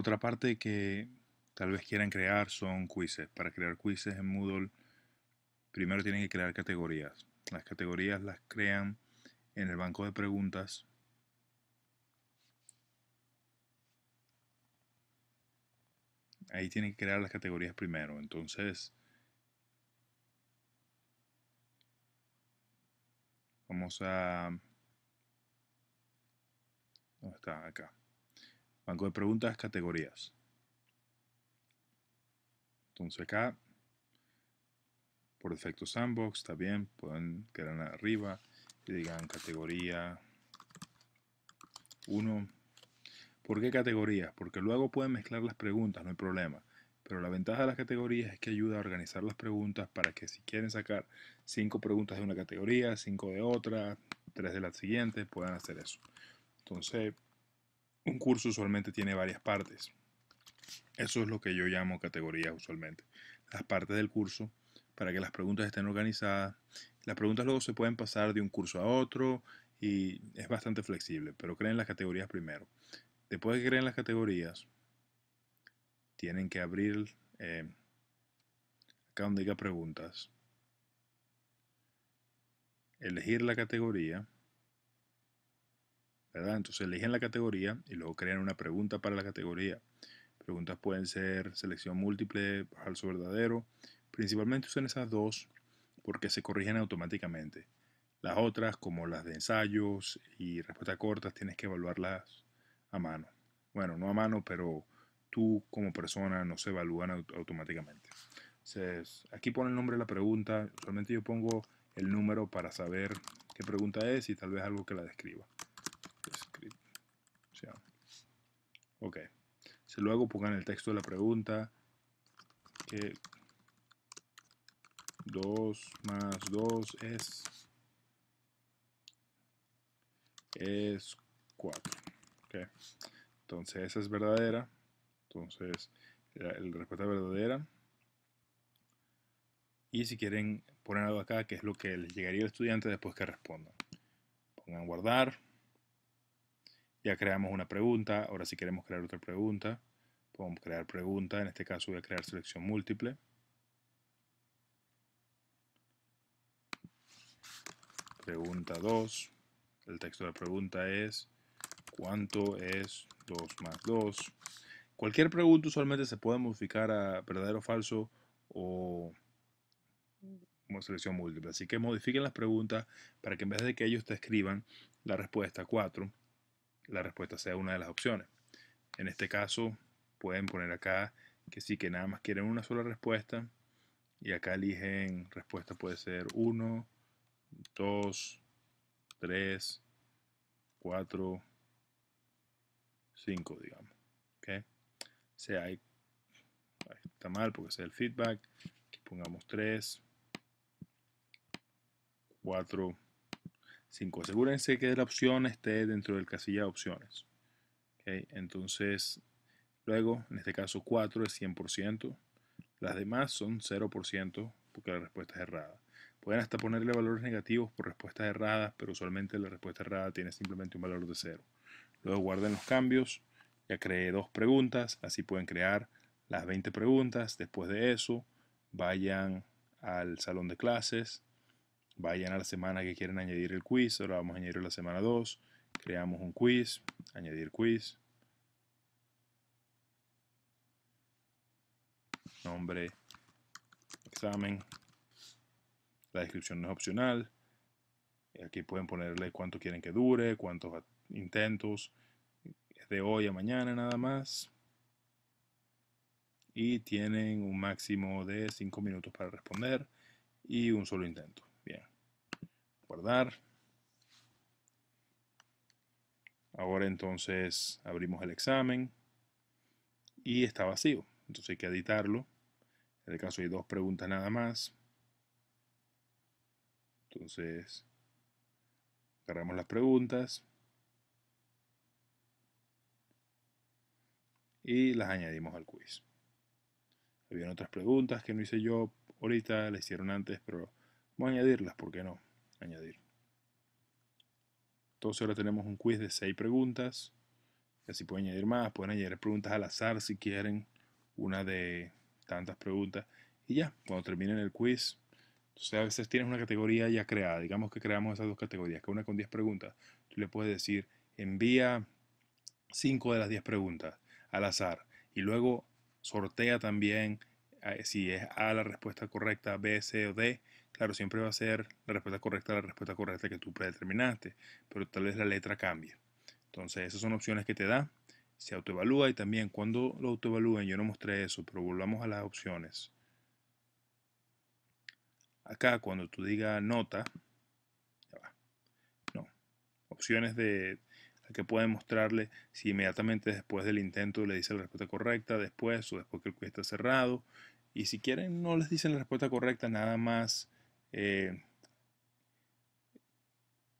Otra parte que tal vez quieran crear son quizzes. Para crear quizzes en Moodle, primero tienen que crear categorías. Las categorías las crean en el banco de preguntas. Ahí tienen que crear las categorías primero. Entonces, vamos a... ¿Dónde está? Acá. Banco de preguntas, categorías. Entonces acá, por defecto sandbox, está bien, pueden quedar arriba y digan categoría 1. ¿Por qué categorías? Porque luego pueden mezclar las preguntas, no hay problema. Pero la ventaja de las categorías es que ayuda a organizar las preguntas para que si quieren sacar 5 preguntas de una categoría, 5 de otra, 3 de la siguiente, puedan hacer eso. Entonces, un curso usualmente tiene varias partes. Eso es lo que yo llamo categorías usualmente. Las partes del curso para que las preguntas estén organizadas. Las preguntas luego se pueden pasar de un curso a otro y es bastante flexible, pero creen las categorías primero. Después de que creen las categorías, tienen que abrir eh, acá donde diga preguntas, elegir la categoría entonces eligen la categoría y luego crean una pregunta para la categoría. Preguntas pueden ser selección múltiple, falso verdadero. Principalmente usan esas dos porque se corrigen automáticamente. Las otras, como las de ensayos y respuestas cortas, tienes que evaluarlas a mano. Bueno, no a mano, pero tú como persona no se evalúan automáticamente. Entonces, aquí pone el nombre de la pregunta. Solamente yo pongo el número para saber qué pregunta es y tal vez algo que la describa. Ok. Si luego pongan el texto de la pregunta que 2 más 2 es, es 4. Okay. Entonces esa es verdadera. Entonces el la respuesta es verdadera. Y si quieren poner algo acá, que es lo que les llegaría al estudiante después que respondan. Pongan guardar. Ya creamos una pregunta, ahora si queremos crear otra pregunta, podemos crear pregunta, en este caso voy a crear selección múltiple. Pregunta 2, el texto de la pregunta es ¿cuánto es 2 más 2? Cualquier pregunta usualmente se puede modificar a verdadero o falso o selección múltiple. Así que modifiquen las preguntas para que en vez de que ellos te escriban la respuesta 4, la respuesta sea una de las opciones. En este caso, pueden poner acá que sí, que nada más quieren una sola respuesta. Y acá eligen respuesta puede ser 1, 2, 3, 4, 5, digamos. ¿okay? sea, ahí está mal porque sea el feedback. Pongamos 3, 4, 5. Asegúrense que la opción esté dentro del casilla de opciones. Entonces, luego, en este caso 4 es 100%. Las demás son 0% porque la respuesta es errada. Pueden hasta ponerle valores negativos por respuestas erradas, pero usualmente la respuesta errada tiene simplemente un valor de 0. Luego guarden los cambios. Ya creé dos preguntas, así pueden crear las 20 preguntas. Después de eso, vayan al salón de clases, vayan a la semana que quieren añadir el quiz, ahora vamos a añadir la semana 2, creamos un quiz, añadir quiz, nombre, examen, la descripción no es opcional, aquí pueden ponerle cuánto quieren que dure, cuántos intentos, de hoy a mañana nada más, y tienen un máximo de 5 minutos para responder y un solo intento. Bien guardar. Ahora entonces abrimos el examen y está vacío. Entonces hay que editarlo. En el caso hay dos preguntas nada más. Entonces, agarramos las preguntas. Y las añadimos al quiz. Habían otras preguntas que no hice yo ahorita, las hicieron antes, pero voy a añadirlas, porque no? añadir. Entonces ahora tenemos un quiz de 6 preguntas. así pueden añadir más, pueden añadir preguntas al azar si quieren, una de tantas preguntas. Y ya, cuando terminen el quiz, entonces a veces tienes una categoría ya creada. Digamos que creamos esas dos categorías, que una con 10 preguntas. Tú le puedes decir, envía 5 de las 10 preguntas al azar. Y luego sortea también eh, si es A la respuesta correcta, B, C o D. Claro, siempre va a ser la respuesta correcta, la respuesta correcta que tú predeterminaste, pero tal vez la letra cambie. Entonces, esas son opciones que te da. Se autoevalúa y también cuando lo autoevalúen, yo no mostré eso, pero volvamos a las opciones. Acá, cuando tú digas nota, ya va. No. Opciones de que pueden mostrarle si inmediatamente después del intento le dice la respuesta correcta, después o después que el quiz está cerrado. Y si quieren, no les dicen la respuesta correcta, nada más eh,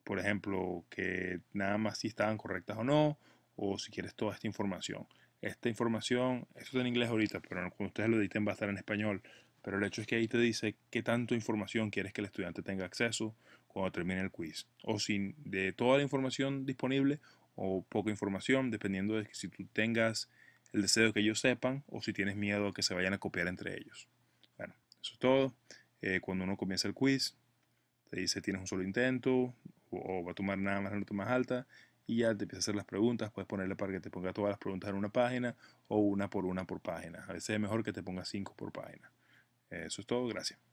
por ejemplo, que nada más si estaban correctas o no, o si quieres toda esta información. Esta información, esto está en inglés ahorita, pero cuando ustedes lo editen va a estar en español. Pero el hecho es que ahí te dice qué tanto información quieres que el estudiante tenga acceso cuando termine el quiz. O si de toda la información disponible o poca información, dependiendo de si tú tengas el deseo que ellos sepan o si tienes miedo a que se vayan a copiar entre ellos. Bueno, eso es todo. Eh, cuando uno comienza el quiz, te dice tienes un solo intento o, va a tomar nada más la nota más alta y ya te empieza a hacer las preguntas, puedes ponerle para que te ponga todas las preguntas en una página o una por una por página. A veces es mejor que te ponga cinco por página. Eso es todo, gracias.